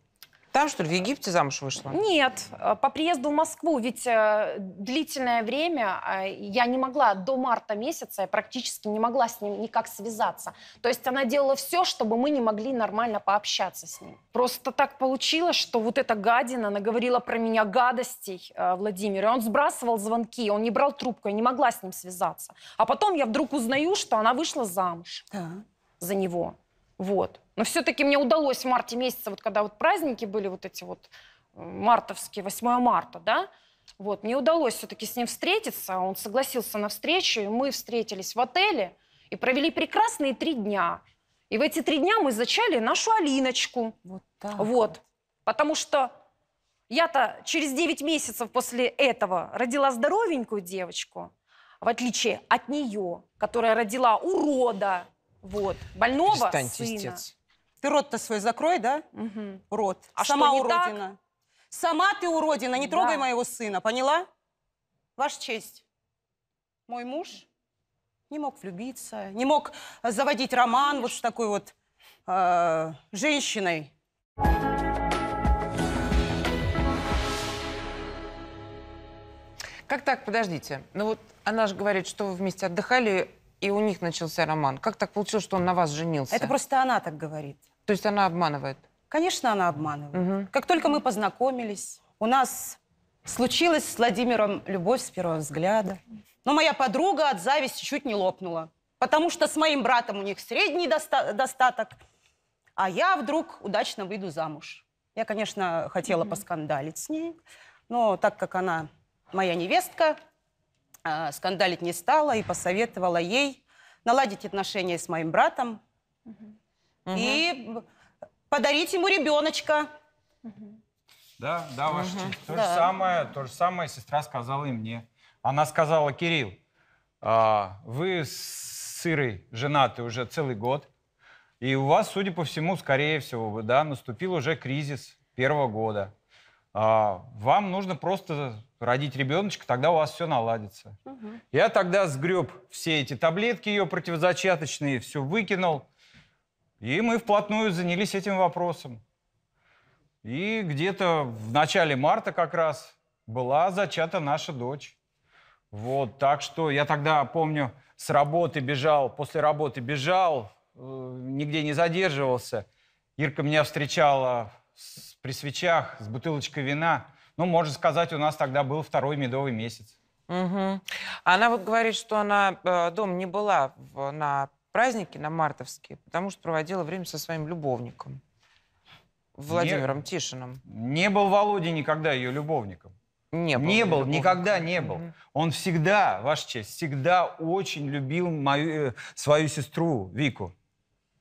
Там, что ли, в Египте замуж вышла? Нет, э, по приезду в Москву, ведь э, длительное время э, я не могла, до марта месяца я практически не могла с ним никак связаться. То есть она делала все, чтобы мы не могли нормально пообщаться с ним. Просто так получилось, что вот эта гадина наговорила про меня гадостей Владимиру. Он сбрасывал звонки, он не брал трубку, я не могла с ним связаться. А потом я вдруг узнаю, что она вышла замуж да. за него. Вот. Но все-таки мне удалось в марте месяце, вот когда вот праздники были вот эти вот э, мартовские, 8 марта, да, вот, мне удалось все-таки с ним встретиться, он согласился на встречу, и мы встретились в отеле и провели прекрасные три дня. И в эти три дня мы зачали нашу Алиночку. Вот так. Вот. Потому что я-то через 9 месяцев после этого родила здоровенькую девочку, в отличие от нее, которая родила урода, вот. Больного Перестань, сына. Чистец. Ты рот-то свой закрой, да? Угу. Рот. А Сама что, не уродина. Так? Сама ты уродина, не да. трогай моего сына, поняла? Ваша честь, мой муж не мог влюбиться, не мог э, заводить роман вот с такой вот э, женщиной. Как так? Подождите. Ну вот она же говорит, что вы вместе отдыхали, и у них начался роман. Как так получилось, что он на вас женился? Это просто она так говорит. То есть она обманывает? Конечно, она обманывает. Угу. Как только мы познакомились, у нас случилась с Владимиром любовь с первого взгляда. Но моя подруга от зависти чуть не лопнула, потому что с моим братом у них средний доста достаток, а я вдруг удачно выйду замуж. Я, конечно, хотела поскандалить с ней, но так как она моя невестка, а, скандалить не стала и посоветовала ей наладить отношения с моим братом угу. и подарить ему ребеночка. Да, да, ваша угу. честь. То, да. Же самое, то же самое сестра сказала и мне. Она сказала, Кирилл, а, вы с Сырой женаты уже целый год, и у вас, судя по всему, скорее всего, да, наступил уже кризис первого года. А, вам нужно просто родить ребеночка, тогда у вас все наладится. Угу. Я тогда сгреб все эти таблетки ее противозачаточные, все выкинул. И мы вплотную занялись этим вопросом. И где-то в начале марта как раз была зачата наша дочь. Вот, так что я тогда, помню, с работы бежал, после работы бежал, э, нигде не задерживался. Ирка меня встречала с, при свечах с бутылочкой вина. Ну, можно сказать, у нас тогда был второй медовый месяц. Угу. Она вот говорит, что она э, дома не была на празднике, на мартовские, потому что проводила время со своим любовником. Владимиром не, Тишиным. Не был Володя никогда ее любовником. Не был. Не был, любовником. никогда не был. Угу. Он всегда, ваша честь, всегда очень любил мою, э, свою сестру Вику.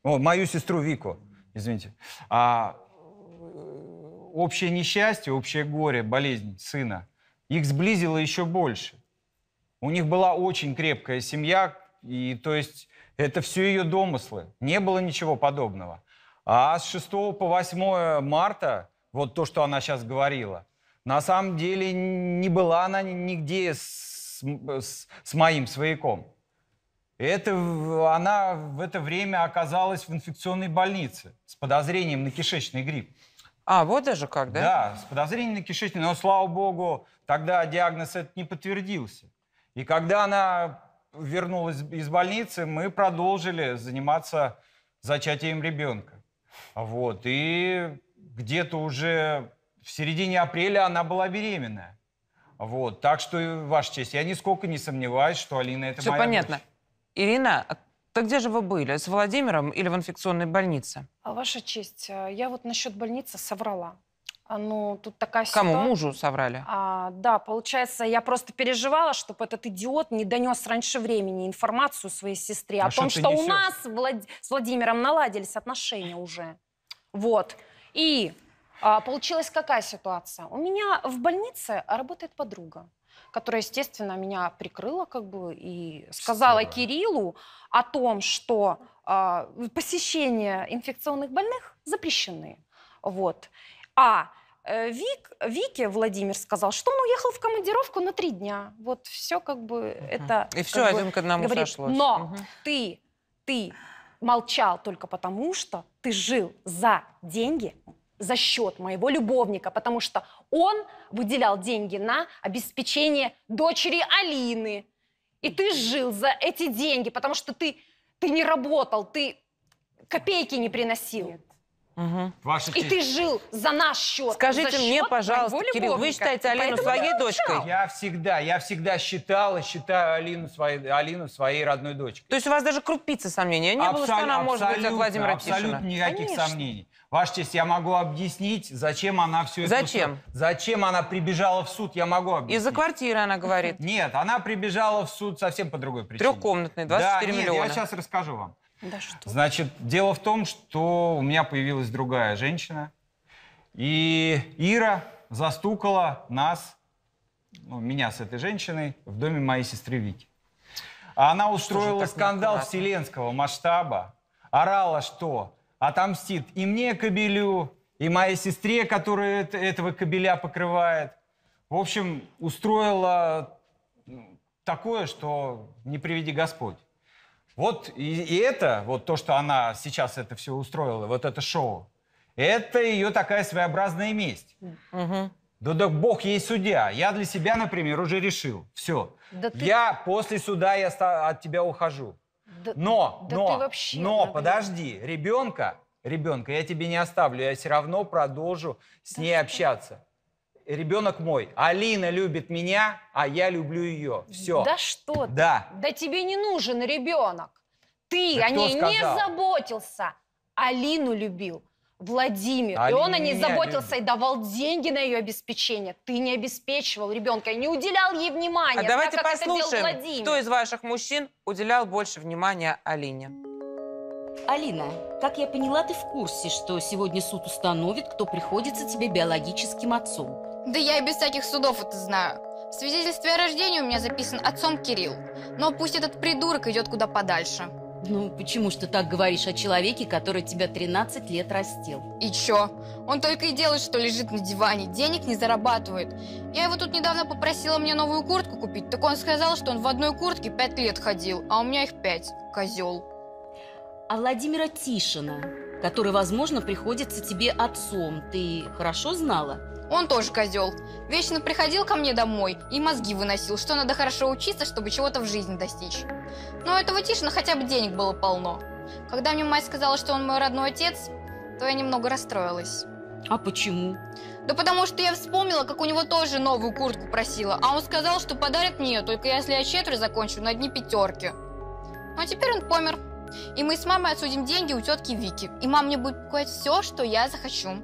О, мою сестру Вику, извините. А, общее несчастье, общее горе, болезнь сына, их сблизило еще больше. У них была очень крепкая семья, и то есть это все ее домыслы. Не было ничего подобного. А с 6 по 8 марта, вот то, что она сейчас говорила, на самом деле не была она нигде с, с, с моим свояком. Это, она в это время оказалась в инфекционной больнице с подозрением на кишечный грипп. А, вот даже как, да? Да, с подозрением на кишечник. Но, слава богу, тогда диагноз этот не подтвердился. И когда она вернулась из больницы, мы продолжили заниматься зачатием ребенка. Вот. И где-то уже в середине апреля она была беременная. Вот. Так что, Ваша честь, я нисколько не сомневаюсь, что Алина это Все моя понятно. Дочь. Ирина, а так где же вы были? С Владимиром или в инфекционной больнице? А Ваша честь, э, я вот насчет больницы соврала. А, ну, тут такая ситуация. Кому? Мужу соврали? А, да, получается, я просто переживала, чтобы этот идиот не донес раньше времени информацию своей сестре а о том, что, что у нас Влад... с Владимиром наладились отношения уже. Вот. И а, получилась какая ситуация? У меня в больнице работает подруга которая, естественно, меня прикрыла как бы и сказала Сура. Кириллу о том, что э, посещения инфекционных больных запрещены. Вот. А э, Вик, Вике Владимир сказал, что он уехал в командировку на три дня. Вот все как бы угу. это... И все бы, один к одному говорит, сошлось. Но угу. ты, ты молчал только потому, что ты жил за деньги, за счет моего любовника, потому что он выделял деньги на обеспечение дочери Алины. И ты жил за эти деньги, потому что ты, ты не работал, ты копейки не приносил. Нет. Угу. Ваших И ты жил за наш счет. Скажите за мне, счет пожалуйста, моего Кирилл, вы считаете Алину Поэтому своей дочкой? Я всегда, я всегда считала, считаю Алину своей, Алину своей родной дочкой. То есть у вас даже крупицы сомнения а не было, что она может быть от абсолютно, Владимира Абсолютно Пишина? никаких Конечно. сомнений. Ваша честь, я могу объяснить, зачем она все это... Зачем? Зачем она прибежала в суд, я могу объяснить. Из-за квартиры, она говорит. Нет, она прибежала в суд совсем по другой причине. Трехкомнатной, 24 да, нет, миллиона. я сейчас расскажу вам. Да что? Значит, дело в том, что у меня появилась другая женщина. И Ира застукала нас, ну, меня с этой женщиной, в доме моей сестры Вики. А она устроила скандал вселенского масштаба. Орала, что отомстит и мне кобелю, и моей сестре, которая этого кобеля покрывает. В общем, устроила ну, такое, что не приведи Господь. Вот и, и это, вот то, что она сейчас это все устроила, вот это шоу, это ее такая своеобразная месть. Угу. Да, да бог ей судья. Я для себя, например, уже решил. Все. Да ты... Я после суда я от тебя ухожу. Да, но, да но, вообще но, наглядь. подожди, ребенка, ребенка я тебе не оставлю, я все равно продолжу с да ней что? общаться ребенок мой. Алина любит меня, а я люблю ее. Все. Да что ты? Да. Да тебе не нужен ребенок. Ты да о ней сказал? не заботился. Алину любил. Владимир. Алина и он о ней заботился любит. и давал деньги на ее обеспечение. Ты не обеспечивал ребенка и не уделял ей внимания. А так, давайте так, послушаем, кто из ваших мужчин уделял больше внимания Алине. Алина, как я поняла, ты в курсе, что сегодня суд установит, кто приходится тебе биологическим отцом. Да я и без всяких судов это знаю. В свидетельстве о рождении у меня записан отцом Кирилл. Но пусть этот придурок идет куда подальше. Ну, почему ж ты так говоришь о человеке, который тебя 13 лет растил? И чё? Он только и делает, что лежит на диване, денег не зарабатывает. Я его тут недавно попросила мне новую куртку купить, так он сказал, что он в одной куртке 5 лет ходил, а у меня их 5. Козел. А Владимира Тишина который, возможно, приходится тебе отцом. Ты хорошо знала? Он тоже козел. Вечно приходил ко мне домой и мозги выносил, что надо хорошо учиться, чтобы чего-то в жизни достичь. Но этого Тишина хотя бы денег было полно. Когда мне мать сказала, что он мой родной отец, то я немного расстроилась. А почему? Да потому что я вспомнила, как у него тоже новую куртку просила, а он сказал, что подарит мне, ее только если я четверть закончу на дни пятерки. Ну, а теперь он помер, и мы с мамой отсудим деньги у тетки Вики. И мама мне будет покупать все, что я захочу.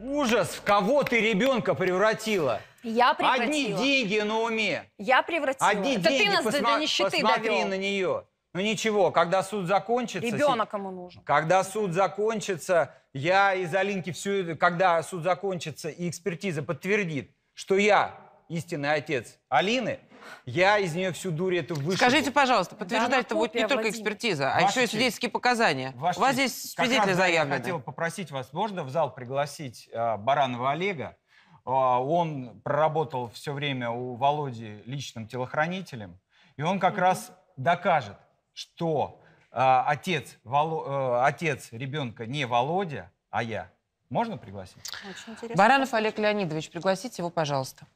Ужас, в кого ты ребенка превратила? Я превратила. Одни деньги на уме. Я превратила. Одни Это деньги, ты нас посма- до нищеты посмотри довел. на нее. Ну ничего, когда суд закончится... Ребенок ему нужен. Когда суд закончится, я из Алинки все... Когда суд закончится и экспертиза подтвердит, что я истинный отец Алины, я из нее всю дурь эту вышибу. Скажите, пожалуйста, подтверждать это ну, будет не только экспертиза, а еще и свидетельские показания. У вас здесь свидетели заявлены. Я хотел попросить вас, можно в зал пригласить э, Баранова Олега? Э, он проработал все время у Володи личным телохранителем, и он как раз докажет, что э, отец, отец ребенка не Володя, а я. Можно пригласить? Очень интересно. Баранов Олег Леонидович, пригласите его, пожалуйста.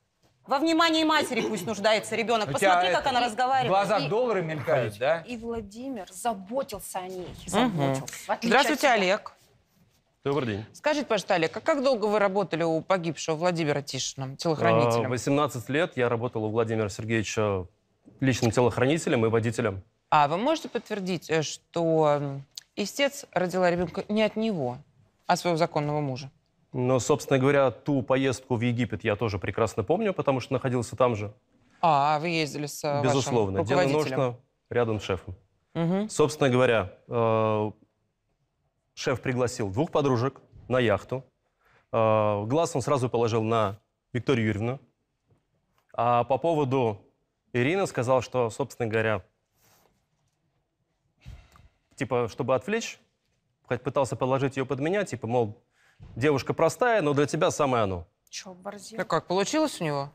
Во внимании матери пусть нуждается ребенок. Посмотри, как она разговаривает. Глаза и... доллары мелькают, да? И Владимир заботился о ней. Заботился. Здравствуйте, Олег. Добрый день. Скажите, пожалуйста, Олег, а как долго вы работали у погибшего Владимира Тишина, телохранителем? 18 а, лет я работал у Владимира Сергеевича личным телохранителем и водителем. А вы можете подтвердить, э, что истец родила ребенка не от него, а от своего законного мужа? Но, собственно говоря, ту поездку в Египет я тоже прекрасно помню, потому что находился там же. А, а вы ездили с э, Безусловно. Вашим Дело нужно рядом с шефом. Угу. Собственно говоря, э, шеф пригласил двух подружек на яхту. Э, глаз он сразу положил на Викторию Юрьевну. А по поводу Ирины сказал, что, собственно говоря, типа, чтобы отвлечь, хоть пытался положить ее под меня, типа, мол, Девушка простая, но для тебя самое оно. Че, борзил? Ну а как, получилось у него?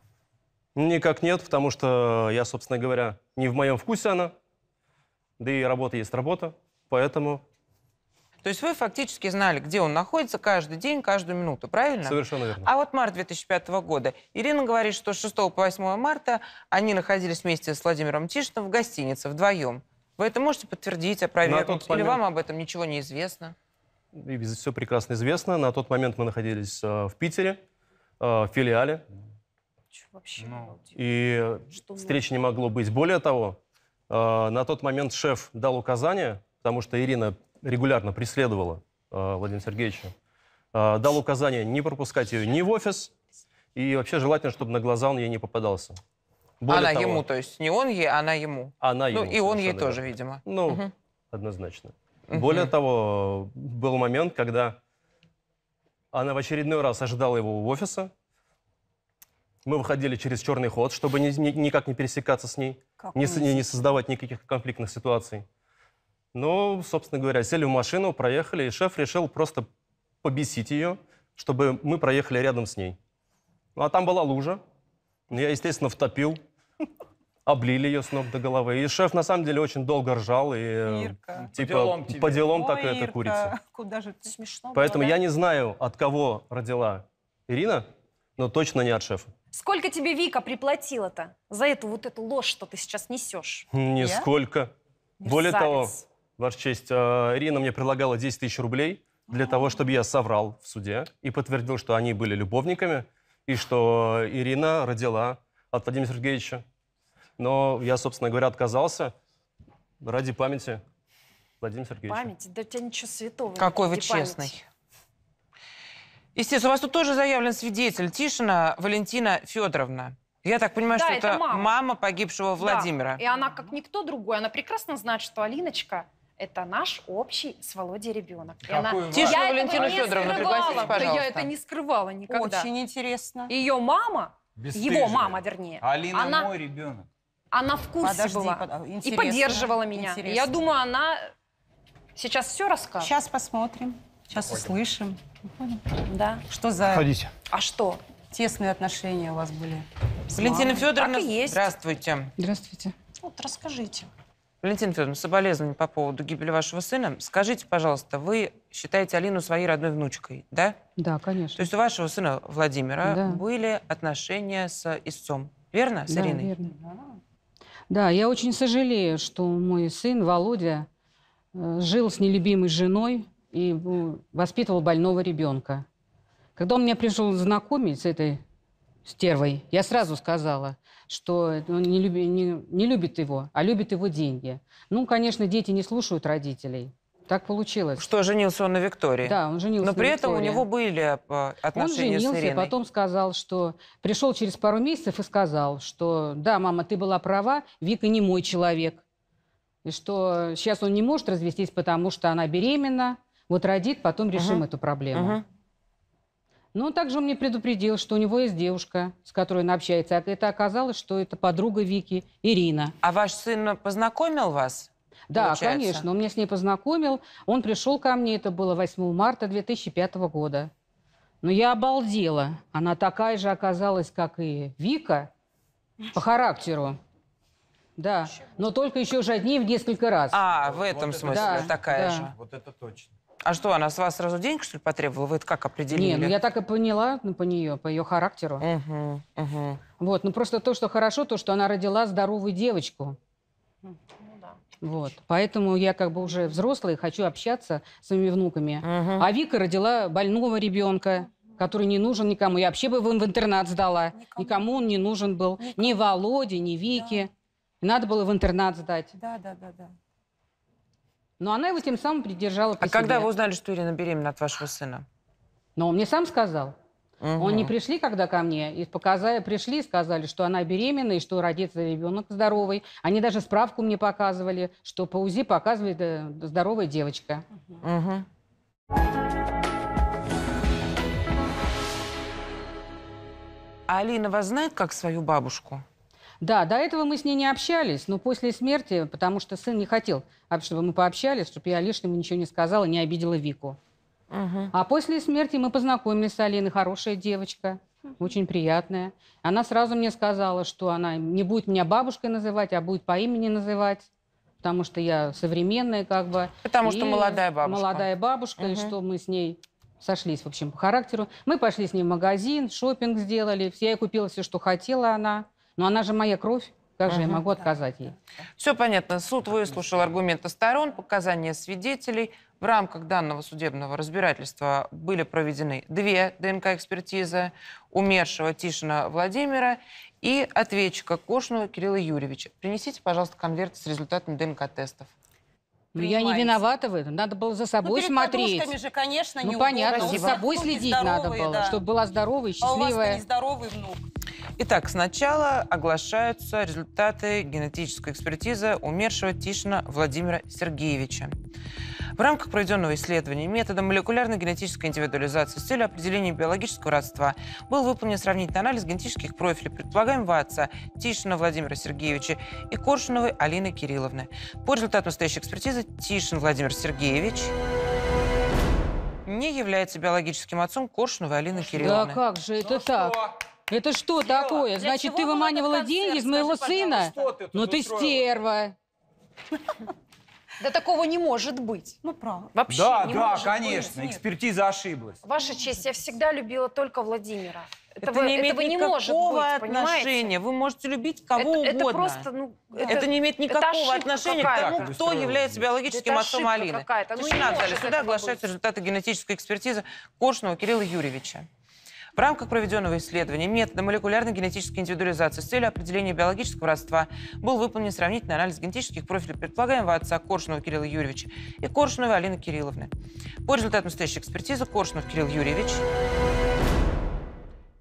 Никак нет, потому что я, собственно говоря, не в моем вкусе она. Да и работа есть работа, поэтому... То есть вы фактически знали, где он находится каждый день, каждую минуту, правильно? Совершенно верно. А вот март 2005 года. Ирина говорит, что с 6 по 8 марта они находились вместе с Владимиром Тишиным в гостинице вдвоем. Вы это можете подтвердить, опровергнуть? Или момент... вам об этом ничего не известно? все прекрасно известно. На тот момент мы находились э, в Питере, э, в филиале. Вообще, ну, и что встреч было? не могло быть. Более того, э, на тот момент шеф дал указание, потому что Ирина регулярно преследовала Владимира Сергеевича, дал указание не пропускать ее ни в офис, и вообще желательно, чтобы на глаза он ей не попадался. Более она того, ему, то есть не он ей, а она ему. Она ну, ему. и он ей тоже, верно. видимо. Ну, угу. однозначно. Более того, был момент, когда она в очередной раз ожидала его у офиса. Мы выходили через черный ход, чтобы ни, ни, никак не пересекаться с ней, как не, не, не создавать никаких конфликтных ситуаций. Но, собственно говоря, сели в машину, проехали, и шеф решил просто побесить ее, чтобы мы проехали рядом с ней. Ну, а там была лужа. Я, естественно, втопил облили ее с ног до головы. И шеф на самом деле очень долго ржал и Ирка, э, типа по делам, тебе. по делам Ой, так Ирка, это курица. Куда же ты? смешно? Поэтому было, да? я не знаю, от кого родила Ирина, но точно не от шефа. Сколько тебе Вика приплатила-то за эту вот эту ложь, что ты сейчас несешь? Нисколько. Я? Более Мерзавец. того, Ваша честь, э, Ирина мне предлагала 10 тысяч рублей для того, чтобы я соврал в суде и подтвердил, что они были любовниками, и что Ирина родила от Владимира Сергеевича но я, собственно говоря, отказался ради памяти Владимира Сергеевича. Памяти? Да у тебя ничего святого. Какой вы честный. Памяти. Естественно, у вас тут тоже заявлен свидетель Тишина Валентина Федоровна. Я так понимаю, да, что это, мама. мама погибшего Владимира. Да. И она, как никто другой, она прекрасно знает, что Алиночка это наш общий с Володей ребенок. Какой? она... Тише, я Валентину Федоровну пригласите, пожалуйста. Да я это не скрывала никогда. Очень интересно. Ее мама, Бесстыжие. его мама, вернее. Алина она... мой ребенок она в курсе Подожди, была под... и поддерживала меня. Интересно. Я думаю, она сейчас все расскажет. Сейчас посмотрим, сейчас Пойдем. услышим. Уходим. Да. Что за... Ходите. А что? Тесные отношения у вас были. С Валентина Федоровна, так и есть. здравствуйте. Здравствуйте. Вот расскажите. Валентина Федоровна, соболезнования по поводу гибели вашего сына. Скажите, пожалуйста, вы считаете Алину своей родной внучкой, да? Да, конечно. То есть у вашего сына Владимира да. были отношения с истцом, верно, с да, Ириной? верно. Да, я очень сожалею, что мой сын Володя э, жил с нелюбимой женой и ну, воспитывал больного ребенка. Когда он меня пришел знакомить с этой стервой, я сразу сказала, что он не, люби, не, не любит его, а любит его деньги. Ну, конечно, дети не слушают родителей. Так получилось. Что женился он на Виктории? Да, он женился. Но при на этом Виктории. у него были э, отношения с он женился, Ириной. И потом сказал, что пришел через пару месяцев и сказал, что да, мама, ты была права, Вика не мой человек, и что сейчас он не может развестись, потому что она беременна. Вот родит, потом решим угу. эту проблему. Угу. Но также он мне предупредил, что у него есть девушка, с которой он общается. А это оказалось, что это подруга Вики, Ирина. А ваш сын э, познакомил вас да, получается. конечно. Он меня с ней познакомил. Он пришел ко мне, это было 8 марта 2005 года. Но я обалдела. Она такая же оказалась, как и Вика, по характеру. Да, но только еще жаднее в несколько раз. А, в этом вот смысле да, такая да. же. Вот это точно. А что, она с вас сразу денег, что ли, потребовала? Вы это как определили? Нет, ну я так и поняла ну, по нее, по ее характеру. Угу, угу. Вот, ну просто то, что хорошо, то, что она родила здоровую девочку. Вот. Поэтому я как бы уже взрослая, хочу общаться с своими внуками. Угу. А Вика родила больного ребенка который не нужен никому. Я вообще бы его в интернат сдала. Никому, никому он не нужен был. Никому. Ни Володе, ни Вике. Да. Надо было в интернат сдать. Да, да, да, да. Но она его тем самым придержала А себе. когда вы узнали, что Ирина беременна от вашего сына? Но он мне сам сказал. Угу. Они пришли, когда ко мне, и показали, пришли и сказали, что она беременна, и что родится ребенок здоровый. Они даже справку мне показывали, что по УЗИ показывает э, здоровая девочка. Угу. А Алина вас знает как свою бабушку? Да, до этого мы с ней не общались, но после смерти, потому что сын не хотел, а чтобы мы пообщались, чтобы я лишнему ничего не сказала, не обидела Вику. Угу. А после смерти мы познакомились с Алиной, хорошая девочка, очень приятная. Она сразу мне сказала, что она не будет меня бабушкой называть, а будет по имени называть, потому что я современная как бы. Потому и что молодая бабушка. Молодая бабушка, угу. и что мы с ней сошлись, в общем, по характеру. Мы пошли с ней в магазин, шопинг сделали. Я ей купила все, что хотела она. Но она же моя кровь. Как же я могу отказать ей? Все понятно. Суд выслушал аргументы сторон, показания свидетелей. В рамках данного судебного разбирательства были проведены две ДНК-экспертизы умершего Тишина Владимира и ответчика Кошнова Кирилла Юрьевича. Принесите, пожалуйста, конверт с результатами ДНК-тестов. Ну, я не виновата в этом. Надо было за ну, собой ну, перед смотреть. же, конечно, ну, понятно, за собой следить здоровые, надо было, да. чтобы была здоровая, счастливая. А у вас здоровый внук. Итак, сначала оглашаются результаты генетической экспертизы умершего Тишина Владимира Сергеевича. В рамках проведенного исследования методом молекулярной генетической индивидуализации с целью определения биологического родства был выполнен сравнительный анализ генетических профилей предполагаемого отца Тишина Владимира Сергеевича и Коршуновой Алины Кирилловны. По результатам настоящей экспертизы Тишин Владимир Сергеевич не является биологическим отцом Коршуновой Алины Кирилловны. Да как же это ну так? Что? Это что Дело. такое? Для Значит, ты выманивала деньги из моего скажи, сына? Ты но ну ты стерва. Да такого не может быть. Ну, правда. Вообще да, не да, может конечно, быть. экспертиза ошиблась. Ваша честь, я всегда любила только Владимира. Этого, это не имеет этого не может быть, отношения. Понимаете? Вы можете любить кого это, угодно. Это просто, ну, это, это не имеет никакого отношения к тому, кто является биологическим это отцом Алины. Ну, Тишина ну, в зале суда оглашаются результаты генетической экспертизы Кошного Кирилла Юрьевича. В рамках проведенного исследования методом молекулярной генетической индивидуализации с целью определения биологического родства был выполнен сравнительный анализ генетических профилей предполагаемого отца Коршунова Кирилла Юрьевича и Коршуновой Алины Кирилловны. По результатам настоящей экспертизы Коршунов Кирилл Юрьевич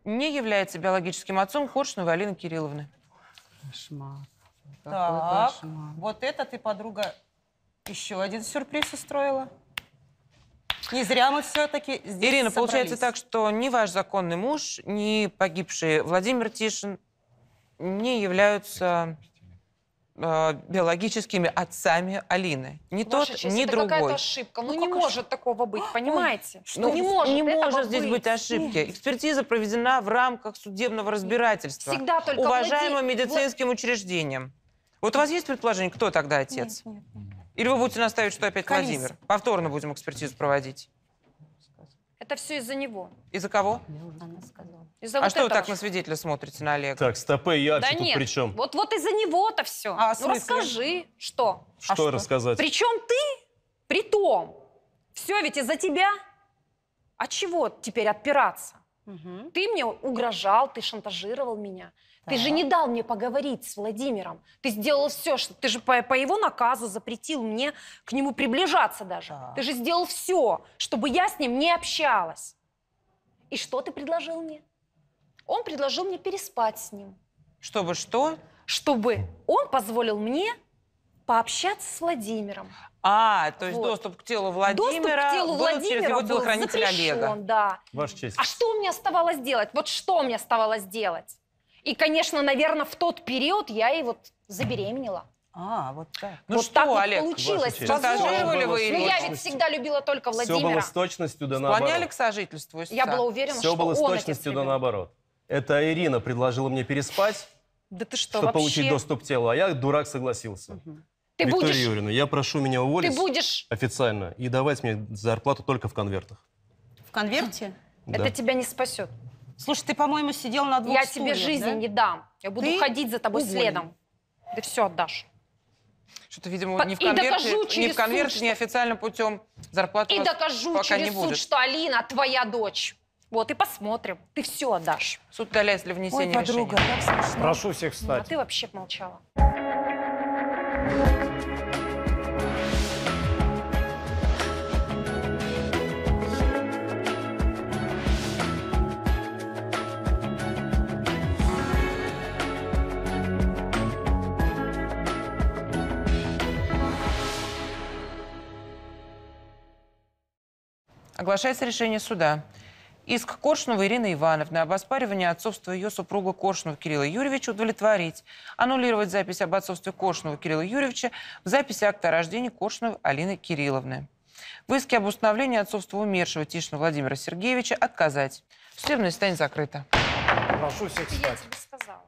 не является биологическим отцом Коршуновой Алины Кирилловны. Кошмар. так, кошмар. вот это ты, подруга, еще один сюрприз устроила. Не зря мы все-таки здесь Ирина, собрались. получается так, что ни ваш законный муж, ни погибший Владимир Тишин не являются э, биологическими отцами Алины. не Ваша тот, честь, ни это другой. какая-то ошибка. Ну, ну не может такого быть, понимаете? Что ну, не может Не может здесь быть, быть ошибки. Нет. Экспертиза проведена в рамках судебного разбирательства. Всегда только Уважаемым владе... медицинским Влад... учреждением. Вот у вас есть предположение, кто тогда отец? Нет, нет, нет. Или вы будете настаивать, что опять Колись. Владимир? Повторно будем экспертизу проводить. Это все из-за него. Из-за кого? Она сказала. Из-за а вот что этого. вы так на свидетеля смотрите, на Олега? Так, стопы я да тут нет. при чем? Вот, вот из-за него-то все. А, ну расскажи, что? Что, а что? рассказать? Причем ты, при том, все ведь из-за тебя. А чего теперь отпираться? Угу. Ты мне угрожал, ты шантажировал меня. Ты же не дал мне поговорить с Владимиром. Ты сделал все, что ты же по, по его наказу запретил мне к нему приближаться даже. Так. Ты же сделал все, чтобы я с ним не общалась. И что ты предложил мне? Он предложил мне переспать с ним. Чтобы что? Чтобы он позволил мне пообщаться с Владимиром. А, то есть вот. доступ к телу Владимира доступ к телу Владимира был запрещен. телохранителя Олега. Да. Ваша честь. А что мне оставалось делать? Вот что мне оставалось делать? И, конечно, наверное, в тот период я и вот забеременела. А, вот так. Ну вот что, так вот Олег, получилось. Сожительствовали вы или Ну, я ведь всегда любила только Владимира. Все было с точностью да наоборот. Склоняли к сожительству? Я была уверена, Все что было с точностью да наоборот. Это Ирина предложила мне переспать, да ты что, чтобы вообще? получить доступ к телу, а я, дурак, согласился. Угу. Ты Виктория будешь... Юрьевна, я прошу меня уволить ты будешь... официально и давать мне зарплату только в конвертах. В конверте? Да. Это тебя не спасет. Слушай, ты, по-моему, сидел на двух Я стульях, тебе жизни да? не дам. Я буду ты ходить за тобой уволен. следом. Ты все отдашь. Что-то, видимо, По- не в и докажу конверте, не через в конверте, что- не официальным путем зарплату И докажу пока не через суд, что Алина твоя дочь. Вот, и посмотрим. Ты все отдашь. Суд удаляется для внесения. Ой, подруга, решения. как смешно. Прошу всех А ты вообще молчала. Оглашается решение суда. Иск Коршунова Ирины Ивановны об оспаривании отцовства ее супруга Коршунова Кирилла Юрьевича удовлетворить, аннулировать запись об отцовстве Коршунова Кирилла Юрьевича в записи акта о рождении Коршуновой Алины Кирилловны. В иске об установлении отцовства умершего Тишина Владимира Сергеевича отказать. Судебное заседание закрыта. Прошу всех встать. Я тебе сказала.